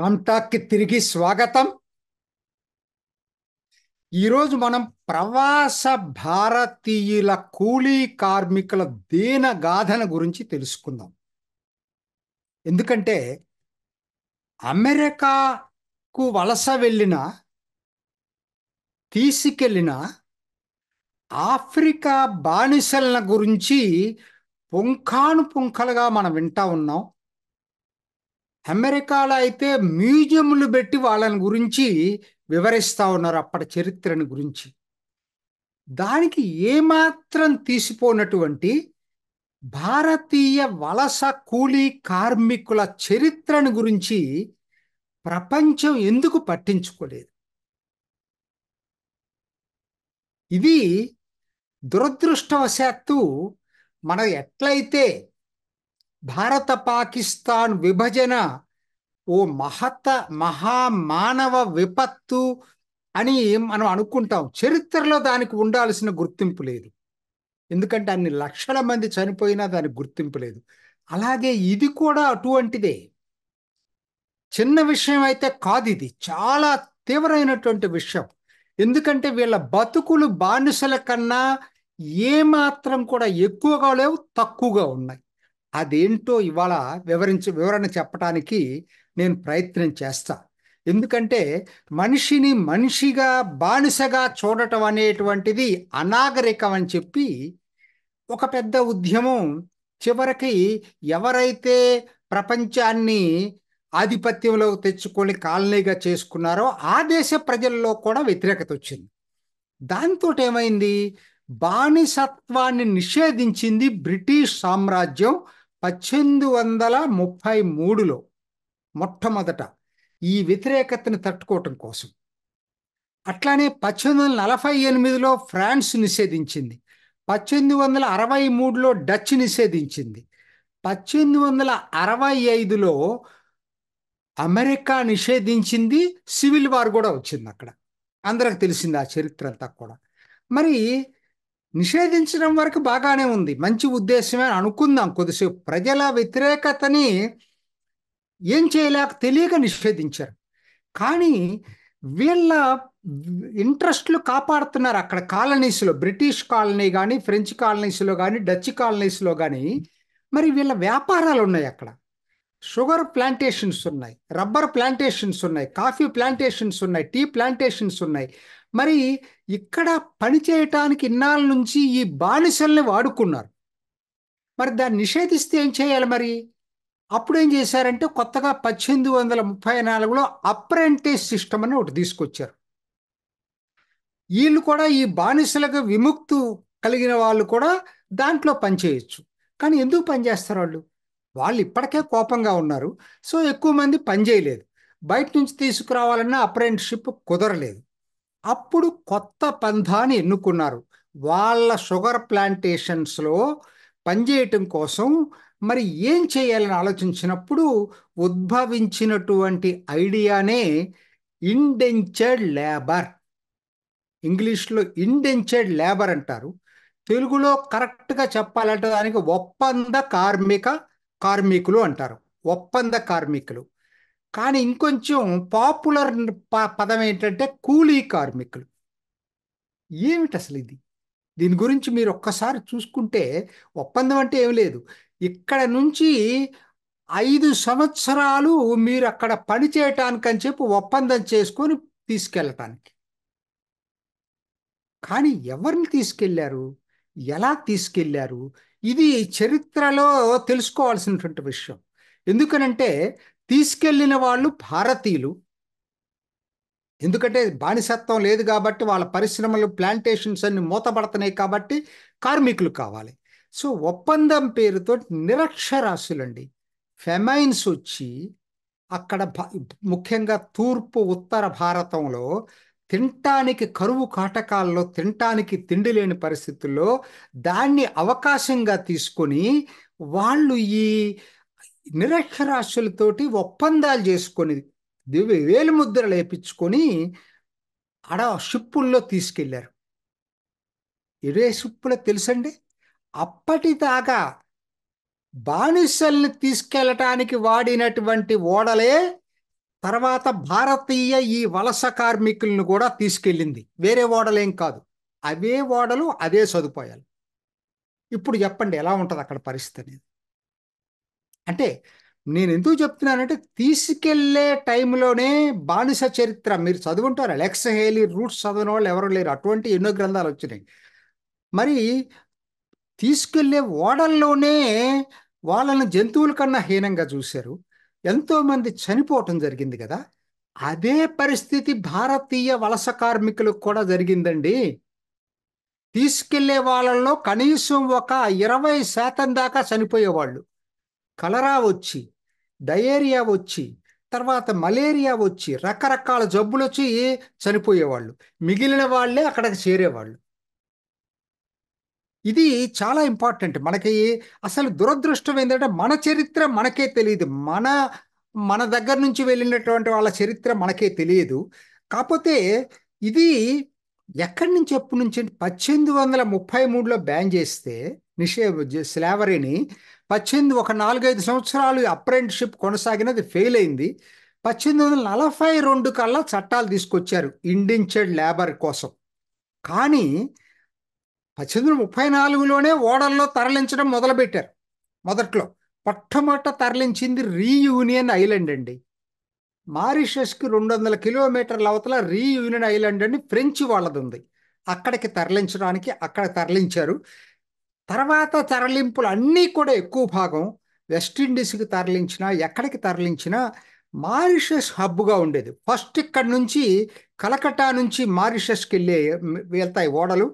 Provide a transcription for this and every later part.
కాంటాక్కి తిరిగి స్వాగతం ఈరోజు మనం ప్రవాస భారతీయుల కూలీ కార్మికుల దీన గాథన గురించి తెలుసుకుందాం ఎందుకంటే అమెరికాకు వలస వెళ్ళిన తీసుకెళ్ళిన ఆఫ్రికా బానిసల గురించి పుంఖాను పుంఖలుగా మనం వింటా ఉన్నాం అమెరికాలో అయితే మ్యూజియంలు పెట్టి వాళ్ళని గురించి వివరిస్తూ ఉన్నారు అప్పటి చరిత్రని గురించి దానికి ఏమాత్రం తీసిపోనటువంటి భారతీయ వలస కూలీ కార్మికుల చరిత్రను గురించి ప్రపంచం ఎందుకు పట్టించుకోలేదు ఇది దురదృష్టవశాత్తు మనం ఎట్లయితే భారత పాకిస్తాన్ విభజన ఓ మహత మహామానవ విపత్తు అని మనం అనుకుంటాం చరిత్రలో దానికి ఉండాల్సిన గుర్తింపు లేదు ఎందుకంటే అన్ని లక్షల మంది చనిపోయినా దానికి గుర్తింపు లేదు అలాగే ఇది కూడా అటువంటిదే చిన్న విషయం అయితే కాదు ఇది చాలా తీవ్రమైనటువంటి విషయం ఎందుకంటే వీళ్ళ బతుకులు బానిసల కన్నా ఏమాత్రం కూడా ఎక్కువగా లేవు తక్కువగా ఉన్నాయి అదేంటో ఇవాళ వివరించి వివరణ చెప్పడానికి నేను ప్రయత్నం చేస్తా ఎందుకంటే మనిషిని మనిషిగా బానిసగా చూడటం అనేటువంటిది అనాగరికం అని చెప్పి ఒక పెద్ద ఉద్యమం చివరికి ఎవరైతే ప్రపంచాన్ని ఆధిపత్యంలో తెచ్చుకొని కాలనీగా చేసుకున్నారో ఆ దేశ ప్రజల్లో కూడా వ్యతిరేకత వచ్చింది దాంతో ఏమైంది బానిసత్వాన్ని నిషేధించింది బ్రిటిష్ సామ్రాజ్యం పద్దెనిమిది వందల ముప్పై మూడులో మొట్టమొదట ఈ వ్యతిరేకతను తట్టుకోవటం కోసం అట్లానే పద్దెనిమిది వందల నలభై ఎనిమిదిలో ఫ్రాన్స్ నిషేధించింది పద్దెనిమిది వందల అరవై మూడులో డచ్ నిషేధించింది పద్దెనిమిది వందల అరవై ఐదులో అమెరికా నిషేధించింది సివిల్ వార్ కూడా వచ్చింది అక్కడ అందరికి తెలిసింది ఆ చరిత్ర అంతా కూడా మరి నిషేధించడం వరకు బాగానే ఉంది మంచి ఉద్దేశమే అనుకుందాం కొద్దిసేపు ప్రజల వ్యతిరేకతని ఏం చేయలేక తెలియక నిషేధించారు కానీ వీళ్ళ ఇంట్రెస్ట్లు కాపాడుతున్నారు అక్కడ కాలనీస్లో బ్రిటిష్ కాలనీ కానీ ఫ్రెంచ్ కాలనీస్లో కానీ డచ్ కాలనీస్లో కానీ మరి వీళ్ళ వ్యాపారాలు ఉన్నాయి అక్కడ షుగర్ ప్లాంటేషన్స్ ఉన్నాయి రబ్బర్ ప్లాంటేషన్స్ ఉన్నాయి కాఫీ ప్లాంటేషన్స్ ఉన్నాయి టీ ప్లాంటేషన్స్ ఉన్నాయి మరి ఇక్కడ పని చేయటానికి ఇన్నాళ్ళ నుంచి ఈ బానిసల్ని వాడుకున్నారు మరి దాన్ని నిషేధిస్తే ఏం చేయాలి మరి అప్పుడు ఏం చేశారంటే కొత్తగా పద్దెనిమిది వందల ముప్పై నాలుగులో అప్రెంటిస్ సిస్టమ్ అని ఒకటి తీసుకొచ్చారు వీళ్ళు కూడా ఈ బానిసలకు విముక్తు కలిగిన వాళ్ళు కూడా దాంట్లో పనిచేయచ్చు కానీ ఎందుకు పనిచేస్తారు వాళ్ళు వాళ్ళు ఇప్పటికే కోపంగా ఉన్నారు సో ఎక్కువ మంది పనిచేయలేదు బయట నుంచి తీసుకురావాలన్నా అప్రెంటిషిప్ కుదరలేదు అప్పుడు కొత్త పంథాని ఎన్నుకున్నారు వాళ్ళ షుగర్ ప్లాంటేషన్స్లో పనిచేయటం కోసం మరి ఏం చేయాలని ఆలోచించినప్పుడు ఉద్భవించినటువంటి ఐడియానే ఇండెంచర్డ్ లేబర్ ఇంగ్లీష్లో ఇండెంచర్డ్ లేబర్ అంటారు తెలుగులో కరెక్ట్గా చెప్పాలంటే దానికి ఒప్పంద కార్మిక కార్మికులు అంటారు ఒప్పంద కార్మికులు కానీ ఇంకొంచెం పాపులర్ పదం ఏంటంటే కూలీ కార్మికులు ఏమిటి అసలు ఇది దీని గురించి మీరు ఒక్కసారి చూసుకుంటే ఒప్పందం అంటే ఏం లేదు ఇక్కడ నుంచి ఐదు సంవత్సరాలు మీరు అక్కడ పని చేయటానికని చెప్పి ఒప్పందం చేసుకొని తీసుకెళ్ళటానికి కానీ ఎవరిని తీసుకెళ్ళారు ఎలా తీసుకెళ్ళారు ఇది చరిత్రలో తెలుసుకోవాల్సినటువంటి విషయం ఎందుకనంటే తీసుకెళ్లిన వాళ్ళు భారతీయులు ఎందుకంటే బానిసత్వం లేదు కాబట్టి వాళ్ళ పరిశ్రమలు ప్లాంటేషన్స్ అన్ని మూతపడుతున్నాయి కాబట్టి కార్మికులు కావాలి సో ఒప్పందం పేరుతో నిరక్షరాస్యులండి ఫెమైన్స్ వచ్చి అక్కడ ముఖ్యంగా తూర్పు ఉత్తర భారతంలో తినటానికి కరువు కాటకాల్లో తినటానికి తిండి లేని పరిస్థితుల్లో దాన్ని అవకాశంగా తీసుకొని వాళ్ళు ఈ నిరక్షరాస్యులతోటి ఒప్పందాలు చేసుకొని దివ్య వేలు ముద్రలు లేపించుకొని ఆడ షిప్పుల్లో తీసుకెళ్లారు ఇరే షిప్పులో తెలుసండి అప్పటిదాకా బానిసల్ని తీసుకెళ్ళటానికి వాడినటువంటి ఓడలే తర్వాత భారతీయ ఈ వలస కార్మికులను కూడా తీసుకెళ్ళింది వేరే ఓడలేం కాదు అవే ఓడలు అదే సదుపాయాలు ఇప్పుడు చెప్పండి ఎలా ఉంటుంది అక్కడ పరిస్థితి అనేది అంటే నేను ఎందుకు చెప్తున్నానంటే తీసుకెళ్లే టైంలోనే బానిస చరిత్ర మీరు చదువుంటారు అలెక్స్ హేలీ రూట్స్ చదివిన వాళ్ళు ఎవరు లేరు అటువంటి ఎన్నో గ్రంథాలు వచ్చినాయి మరి తీసుకెళ్లే ఓడల్లోనే వాళ్ళని జంతువుల కన్నా హీనంగా చూశారు ఎంతోమంది చనిపోవటం జరిగింది కదా అదే పరిస్థితి భారతీయ వలస కార్మికులకు కూడా జరిగిందండి తీసుకెళ్లే వాళ్ళలో కనీసం ఒక ఇరవై శాతం దాకా చనిపోయేవాళ్ళు కలరా వచ్చి డయేరియా వచ్చి తర్వాత మలేరియా వచ్చి రకరకాల జబ్బులు వచ్చి చనిపోయేవాళ్ళు మిగిలిన వాళ్ళే అక్కడికి చేరేవాళ్ళు ఇది చాలా ఇంపార్టెంట్ మనకి అసలు దురదృష్టం ఏంటంటే మన చరిత్ర మనకే తెలియదు మన మన దగ్గర నుంచి వెళ్ళినటువంటి వాళ్ళ చరిత్ర మనకే తెలియదు కాకపోతే ఇది ఎక్కడి నుంచి ఎప్పటి నుంచి పద్దెనిమిది వందల ముప్పై మూడులో బ్యాన్ చేస్తే నిషే స్లావరీని పద్దెనిమిది ఒక నాలుగైదు సంవత్సరాలు అప్రెంట్షిప్ కొనసాగినది ఫెయిల్ అయింది పద్దెనిమిది వందల నలభై రెండు కల్లా చట్టాలు తీసుకొచ్చారు ఇండించెడ్ లేబర్ కోసం కానీ పద్దెనిమిది ముప్పై నాలుగులోనే ఓడల్లో తరలించడం మొదలుపెట్టారు మొదట్లో పొట్టమొట్ట తరలించింది రీయూనియన్ ఐలాండ్ అండి మారిషస్కి రెండు వందల కిలోమీటర్ల అవతల రీయూనియన్ ఐలాండ్ అని ఫ్రెంచి వాళ్ళది ఉంది అక్కడికి తరలించడానికి అక్కడ తరలించారు తర్వాత తరలింపులు అన్నీ కూడా ఎక్కువ భాగం వెస్టిండీస్కి తరలించినా ఎక్కడికి తరలించినా మారిషస్ హబ్గా ఉండేది ఫస్ట్ ఇక్కడ నుంచి కలకటా నుంచి మారిషస్కి వెళ్ళే వెళ్తాయి ఓడలు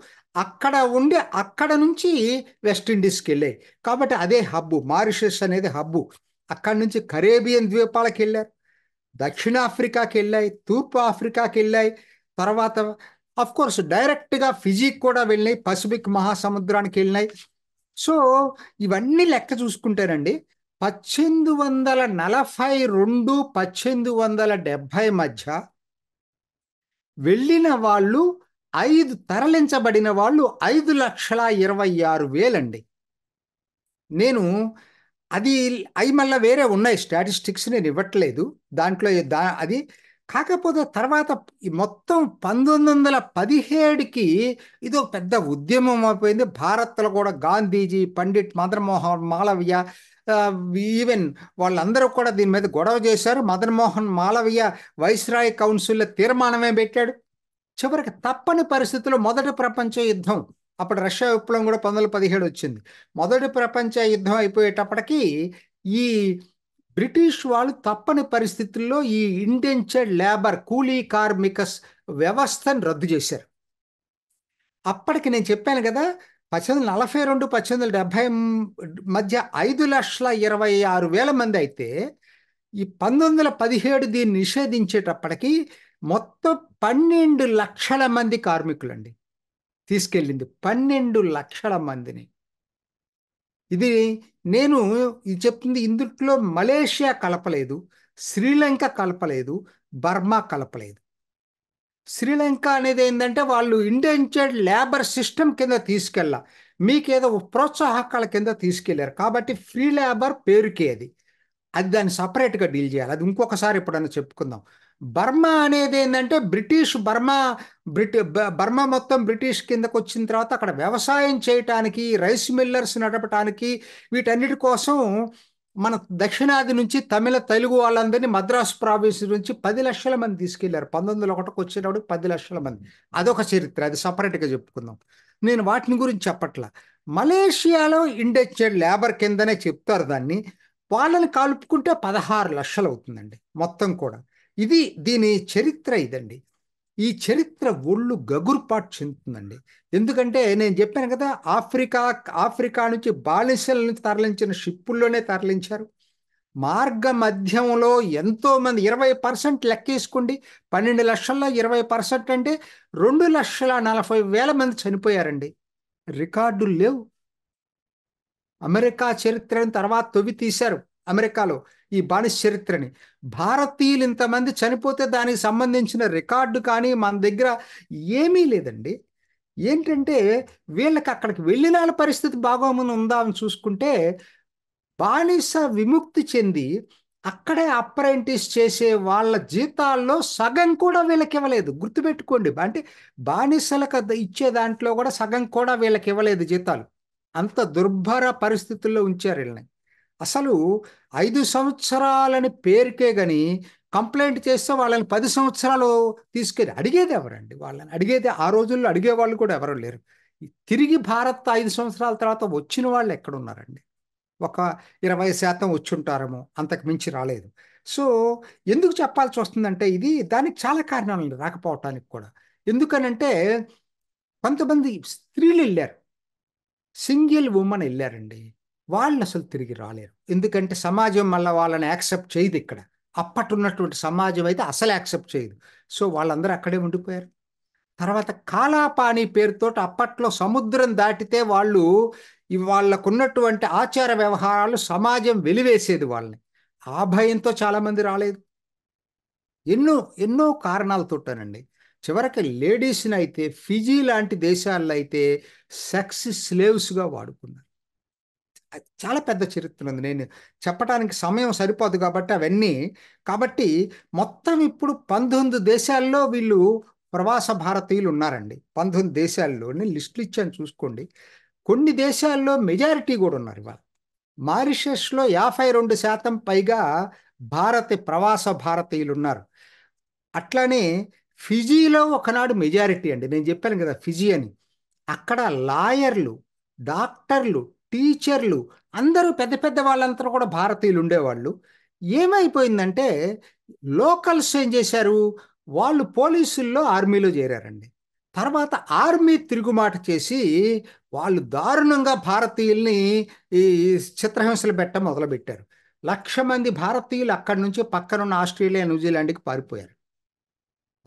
అక్కడ ఉండి అక్కడ నుంచి వెస్టిండీస్కి వెళ్ళాయి కాబట్టి అదే హబ్బు మారిషస్ అనేది హబ్బు అక్కడి నుంచి కరేబియన్ ద్వీపాలకు వెళ్ళారు దక్షిణాఫ్రికాకి వెళ్ళాయి తూర్పు ఆఫ్రికాకి వెళ్ళాయి తర్వాత అఫ్ కోర్స్ డైరెక్ట్గా ఫిజిక్ కూడా వెళ్ళినాయి పసిఫిక్ మహాసముద్రానికి వెళ్ళినాయి సో ఇవన్నీ లెక్క చూసుకుంటేనండి పద్దెనిమిది వందల నలభై రెండు పద్దెనిమిది వందల డెబ్భై మధ్య వెళ్ళిన వాళ్ళు ఐదు తరలించబడిన వాళ్ళు ఐదు లక్షల ఇరవై ఆరు వేలండి నేను అది అవి మళ్ళీ వేరే ఉన్నాయి స్టాటిస్టిక్స్ నేను ఇవ్వట్లేదు దాంట్లో దా అది కాకపోతే తర్వాత మొత్తం పంతొమ్మిది వందల పదిహేడుకి ఇది ఒక పెద్ద ఉద్యమం అయిపోయింది భారత్లో కూడా గాంధీజీ పండిట్ మదన్మోహన్ మాలవ్య ఈవెన్ వాళ్ళందరూ కూడా దీని మీద గొడవ చేశారు మదన్మోహన్ మాలవ్య వైస్రాయ్ కౌన్సిల్లో తీర్మానమే పెట్టాడు చివరికి తప్పని పరిస్థితుల్లో మొదటి ప్రపంచ యుద్ధం అప్పుడు రష్యా విప్లవం కూడా పంతొమ్మిది పదిహేడు వచ్చింది మొదటి ప్రపంచ యుద్ధం అయిపోయేటప్పటికీ ఈ బ్రిటిష్ వాళ్ళు తప్పని పరిస్థితుల్లో ఈ ఇండెంచర్డ్ లేబర్ కూలీ కార్మిక వ్యవస్థను రద్దు చేశారు అప్పటికి నేను చెప్పాను కదా పద్దెనిమిది నలభై రెండు పద్దెనిమిది డెబ్బై మధ్య ఐదు లక్షల ఇరవై ఆరు వేల మంది అయితే ఈ పంతొమ్మిది వందల పదిహేడు దీన్ని నిషేధించేటప్పటికి మొత్తం పన్నెండు లక్షల మంది కార్మికులండి తీసుకెళ్ళింది పన్నెండు లక్షల మందిని ఇది నేను ఇది చెప్తుంది ఇందులో మలేషియా కలపలేదు శ్రీలంక కలపలేదు బర్మా కలపలేదు శ్రీలంక అనేది ఏంటంటే వాళ్ళు ఇంటెన్షియల్ లేబర్ సిస్టమ్ కింద తీసుకెళ్ళ మీకేదో ప్రోత్సాహకాల కింద తీసుకెళ్లారు కాబట్టి ఫ్రీ లేబర్ పేరుకే అది అది దాన్ని సపరేట్గా డీల్ చేయాలి అది ఇంకొకసారి ఎప్పుడైనా చెప్పుకుందాం బర్మా అనేది ఏంటంటే బ్రిటిష్ బర్మా బ్రిటి బర్మా మొత్తం బ్రిటిష్ కిందకు వచ్చిన తర్వాత అక్కడ వ్యవసాయం చేయటానికి రైస్ మిల్లర్స్ నడపటానికి వీటన్నిటి కోసం మన దక్షిణాది నుంచి తమిళ తెలుగు వాళ్ళందరినీ మద్రాసు ప్రావిన్స్ నుంచి పది లక్షల మంది తీసుకెళ్లారు పంతొమ్మిది వందల ఒకటికి వచ్చేటప్పుడు పది లక్షల మంది అదొక చరిత్ర అది సపరేట్గా చెప్పుకుందాం నేను వాటిని గురించి చెప్పట్లా మలేషియాలో ఇండస్ట్రియల్ లేబర్ కిందనే చెప్తారు దాన్ని వాళ్ళని కలుపుకుంటే పదహారు లక్షలు అవుతుందండి మొత్తం కూడా ఇది దీని చరిత్ర ఇదండి ఈ చరిత్ర ఒళ్ళు గగురుపాటు చెందుతుందండి ఎందుకంటే నేను చెప్పాను కదా ఆఫ్రికా ఆఫ్రికా నుంచి బాలిసల నుంచి తరలించిన షిప్పుల్లోనే తరలించారు మార్గ మధ్యంలో ఎంతోమంది ఇరవై పర్సెంట్ లెక్కేసుకోండి పన్నెండు లక్షల్లో ఇరవై పర్సెంట్ అంటే రెండు లక్షల నలభై వేల మంది చనిపోయారండి రికార్డులు లేవు అమెరికా చరిత్రను తర్వాత తొవి తీశారు అమెరికాలో ఈ బానిస చరిత్రని భారతీయులు ఇంతమంది చనిపోతే దానికి సంబంధించిన రికార్డు కానీ మన దగ్గర ఏమీ లేదండి ఏంటంటే వీళ్ళకి అక్కడికి వెళ్ళిన పరిస్థితి బాగోమని ఉందా అని చూసుకుంటే బానిస విముక్తి చెంది అక్కడే అప్రెంటిస్ చేసే వాళ్ళ జీతాల్లో సగం కూడా వీళ్ళకి ఇవ్వలేదు గుర్తుపెట్టుకోండి అంటే బానిసలకు ఇచ్చే దాంట్లో కూడా సగం కూడా వీళ్ళకి ఇవ్వలేదు జీతాలు అంత దుర్భర పరిస్థితుల్లో ఉంచారు వీళ్ళని అసలు ఐదు సంవత్సరాలని పేరుకే కానీ కంప్లైంట్ చేస్తే వాళ్ళని పది సంవత్సరాలు తీసుకెళ్ళి అడిగేది ఎవరండి వాళ్ళని అడిగేది ఆ రోజుల్లో అడిగేవాళ్ళు కూడా ఎవరు లేరు తిరిగి భారత్ ఐదు సంవత్సరాల తర్వాత వచ్చిన వాళ్ళు ఎక్కడున్నారండి ఒక ఇరవై శాతం ఉంటారేమో అంతకు మించి రాలేదు సో ఎందుకు చెప్పాల్సి వస్తుందంటే ఇది దానికి చాలా కారణాలు రాకపోవటానికి కూడా ఎందుకనంటే కొంతమంది స్త్రీలు వెళ్ళారు సింగిల్ ఉమెన్ వెళ్ళారండి వాళ్ళు అసలు తిరిగి రాలేరు ఎందుకంటే సమాజం మళ్ళీ వాళ్ళని యాక్సెప్ట్ చేయదు ఇక్కడ అప్పట్టున్నటువంటి సమాజం అయితే అసలు యాక్సెప్ట్ చేయదు సో వాళ్ళందరూ అక్కడే ఉండిపోయారు తర్వాత కాలాపాని పేరుతో అప్పట్లో సముద్రం దాటితే వాళ్ళు వాళ్ళకున్నటువంటి ఆచార వ్యవహారాలు సమాజం వెలివేసేది వాళ్ళని ఆ భయంతో చాలామంది రాలేదు ఎన్నో ఎన్నో కారణాలతోటనండి చివరికి లేడీస్ని అయితే ఫిజీ లాంటి దేశాల్లో అయితే సెక్స్ స్లేవ్స్గా వాడుకున్నారు చాలా పెద్ద చరిత్ర ఉంది నేను చెప్పడానికి సమయం సరిపోదు కాబట్టి అవన్నీ కాబట్టి మొత్తం ఇప్పుడు పంతొమ్మిది దేశాల్లో వీళ్ళు ప్రవాస భారతీయులు ఉన్నారండి పంతొమ్మిది దేశాల్లోనే లిస్టులు ఇచ్చాను చూసుకోండి కొన్ని దేశాల్లో మెజారిటీ కూడా ఉన్నారు ఇవాళ మారిషస్లో యాభై రెండు శాతం పైగా భారత ప్రవాస భారతీయులు ఉన్నారు అట్లానే ఫిజీలో ఒకనాడు మెజారిటీ అండి నేను చెప్పాను కదా ఫిజీ అని అక్కడ లాయర్లు డాక్టర్లు టీచర్లు అందరూ పెద్ద పెద్ద వాళ్ళంతా కూడా భారతీయులు ఉండేవాళ్ళు ఏమైపోయిందంటే లోకల్స్ ఏం చేశారు వాళ్ళు పోలీసుల్లో ఆర్మీలో చేరారండి తర్వాత ఆర్మీ తిరుగుమాట చేసి వాళ్ళు దారుణంగా భారతీయుల్ని ఈ చిత్రహింసలు పెట్ట మొదలుపెట్టారు లక్ష మంది భారతీయులు అక్కడి నుంచి పక్కనున్న ఆస్ట్రేలియా న్యూజిలాండ్కి పారిపోయారు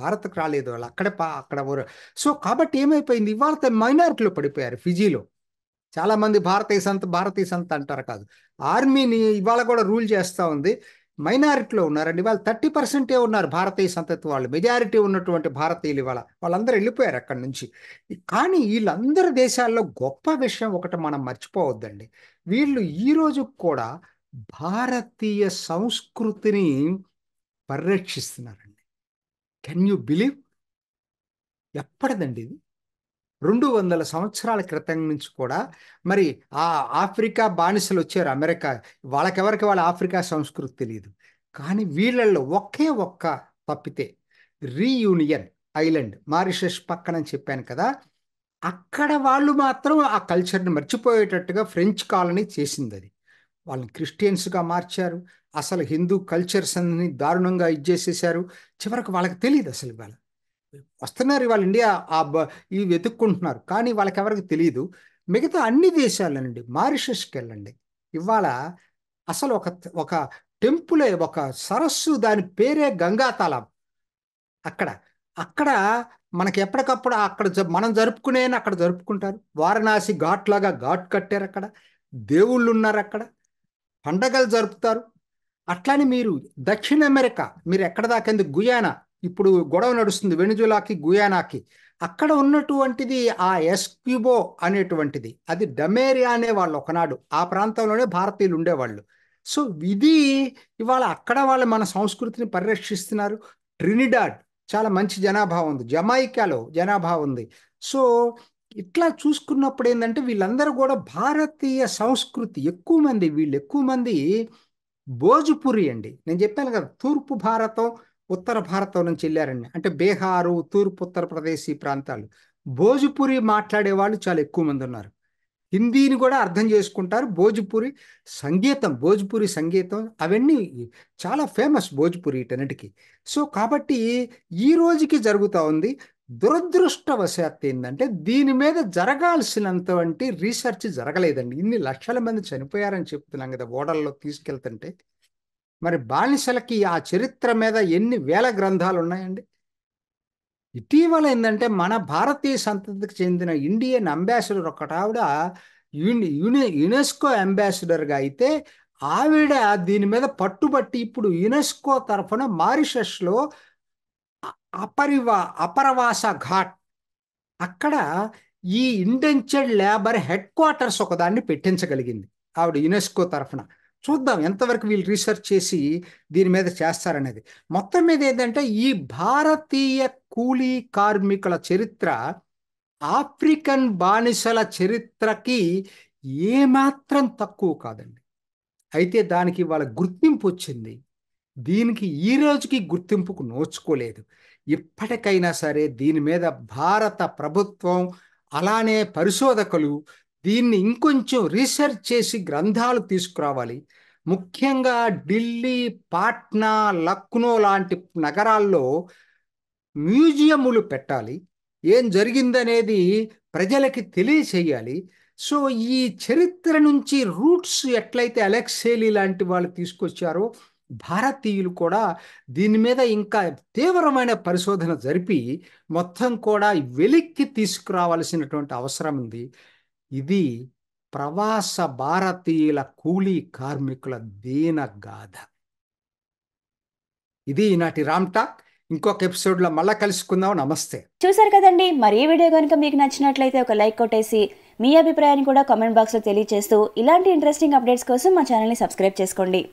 భారత్కి రాలేదు వాళ్ళు అక్కడే అక్కడ సో కాబట్టి ఏమైపోయింది ఇవాళ మైనారిటీలో పడిపోయారు ఫిజీలో చాలామంది భారతీయ సంత భారతీయ సంత అంటారు కాదు ఆర్మీని ఇవాళ కూడా రూల్ చేస్తూ ఉంది మైనారిటీలో ఉన్నారండి వాళ్ళు థర్టీ పర్సెంటే ఉన్నారు భారతీయ సంతతి వాళ్ళు మెజారిటీ ఉన్నటువంటి భారతీయులు ఇవాళ వాళ్ళందరూ వెళ్ళిపోయారు అక్కడి నుంచి కానీ వీళ్ళందరి దేశాల్లో గొప్ప విషయం ఒకటి మనం మర్చిపోవద్దండి వీళ్ళు ఈరోజు కూడా భారతీయ సంస్కృతిని పరిరక్షిస్తున్నారండి కెన్ యూ బిలీవ్ ఎప్పటిదండి ఇది రెండు వందల సంవత్సరాల క్రితం నుంచి కూడా మరి ఆ ఆఫ్రికా బానిసలు వచ్చారు అమెరికా వాళ్ళకెవరికి వాళ్ళ ఆఫ్రికా సంస్కృతి తెలియదు కానీ వీళ్ళల్లో ఒకే ఒక్క తప్పితే రీయూనియన్ ఐలాండ్ మారిషస్ పక్కన చెప్పాను కదా అక్కడ వాళ్ళు మాత్రం ఆ కల్చర్ని మర్చిపోయేటట్టుగా ఫ్రెంచ్ కాలనీ చేసింది అది వాళ్ళని క్రిస్టియన్స్గా మార్చారు అసలు హిందూ కల్చర్స్ అన్ని దారుణంగా ఇచ్చేసేసారు చివరకు వాళ్ళకి తెలియదు అసలు వాళ్ళ వస్తున్నారు ఇవాళ ఇండియా ఆ ఇవి వెతుక్కుంటున్నారు కానీ వాళ్ళకి ఎవరికి తెలియదు మిగతా అన్ని దేశాలండి మారిషస్కి వెళ్ళండి ఇవాళ అసలు ఒక ఒక టెంపులే ఒక సరస్సు దాని పేరే గంగా తలం అక్కడ అక్కడ మనకి ఎప్పటికప్పుడు అక్కడ మనం జరుపుకునే అక్కడ జరుపుకుంటారు వారణాసి ఘాట్ లాగా ఘాట్ కట్టారు అక్కడ దేవుళ్ళు ఉన్నారు అక్కడ పండగలు జరుపుతారు అట్లానే మీరు దక్షిణ అమెరికా మీరు ఎక్కడ దాకా ఎందుకు గుయానా ఇప్పుడు గొడవ నడుస్తుంది వెనుజులాకి గుయానాకి అక్కడ ఉన్నటువంటిది ఆ ఎస్క్యూబో అనేటువంటిది అది డమేరియా అనే వాళ్ళు ఒకనాడు ఆ ప్రాంతంలోనే భారతీయులు ఉండేవాళ్ళు సో ఇది ఇవాళ అక్కడ వాళ్ళు మన సంస్కృతిని పరిరక్షిస్తున్నారు ట్రినిడాడ్ చాలా మంచి జనాభా ఉంది జమాయికాలో జనాభా ఉంది సో ఇట్లా చూసుకున్నప్పుడు ఏంటంటే వీళ్ళందరూ కూడా భారతీయ సంస్కృతి ఎక్కువ మంది వీళ్ళు ఎక్కువ మంది భోజ్పురి అండి నేను చెప్పాను కదా తూర్పు భారతం ఉత్తర భారతం నుంచి వెళ్ళారండి అంటే బీహారు తూర్పు ఉత్తరప్రదేశ్ ఈ ప్రాంతాలు భోజపురి మాట్లాడే వాళ్ళు చాలా ఎక్కువ మంది ఉన్నారు హిందీని కూడా అర్థం చేసుకుంటారు భోజపురి సంగీతం భోజపురి సంగీతం అవన్నీ చాలా ఫేమస్ భోజపురి ఇటన్నిటికి సో కాబట్టి ఈ రోజుకి జరుగుతూ ఉంది దురదృష్టవశాత్తు ఏంటంటే దీని మీద జరగాల్సినంతవంటి రీసెర్చ్ జరగలేదండి ఇన్ని లక్షల మంది చనిపోయారని చెప్తున్నాం కదా ఓడల్లో తీసుకెళ్తుంటే మరి బానిసలకి ఆ చరిత్ర మీద ఎన్ని వేల గ్రంథాలు ఉన్నాయండి ఇటీవల ఏంటంటే మన భారతీయ సంతతికి చెందిన ఇండియన్ అంబాసిడర్ ఒకట ఆవిడ యునె యునెస్కో అంబాసిడర్గా అయితే ఆవిడ దీని మీద పట్టుబట్టి ఇప్పుడు యునెస్కో తరఫున మారిషస్లో అపరివా అపరవాస ఘాట్ అక్కడ ఈ ఇంటెన్చెడ్ లేబర్ హెడ్ క్వార్టర్స్ ఒకదాన్ని పెట్టించగలిగింది ఆవిడ యునెస్కో తరఫున చూద్దాం ఎంతవరకు వీళ్ళు రీసెర్చ్ చేసి దీని మీద చేస్తారనేది మొత్తం మీద ఏంటంటే ఈ భారతీయ కూలీ కార్మికుల చరిత్ర ఆఫ్రికన్ బానిసల చరిత్రకి ఏమాత్రం తక్కువ కాదండి అయితే దానికి వాళ్ళ గుర్తింపు వచ్చింది దీనికి ఈ రోజుకి గుర్తింపుకు నోచుకోలేదు ఇప్పటికైనా సరే దీని మీద భారత ప్రభుత్వం అలానే పరిశోధకులు దీన్ని ఇంకొంచెం రీసెర్చ్ చేసి గ్రంథాలు తీసుకురావాలి ముఖ్యంగా ఢిల్లీ పాట్నా లక్నో లాంటి నగరాల్లో మ్యూజియములు పెట్టాలి ఏం జరిగిందనేది ప్రజలకి తెలియచేయాలి సో ఈ చరిత్ర నుంచి రూట్స్ ఎట్లయితే అలెక్సేలి లాంటి వాళ్ళు తీసుకొచ్చారో భారతీయులు కూడా దీని మీద ఇంకా తీవ్రమైన పరిశోధన జరిపి మొత్తం కూడా వెలిక్కి తీసుకురావాల్సినటువంటి అవసరం ఉంది ఇది ప్రవాస భారతీయుల కూలీ కార్మికుల దీనగాథ ఇది ఈనాటి రామ్ టాక్ ఇంకొక ఎపిసోడ్ లో మళ్ళీ కలుసుకుందాం నమస్తే చూసారు కదండి మరి వీడియో కనుక మీకు నచ్చినట్లయితే ఒక లైక్ కొట్టేసి మీ అభిప్రాయాన్ని కూడా కామెంట్ బాక్స్లో తెలియజేస్తూ ఇలాంటి ఇంట్రెస్టింగ్ అప్డేట్స్ కోసం మా ఛానల్ని సబ్స్క్రైబ్ చేసుకోండి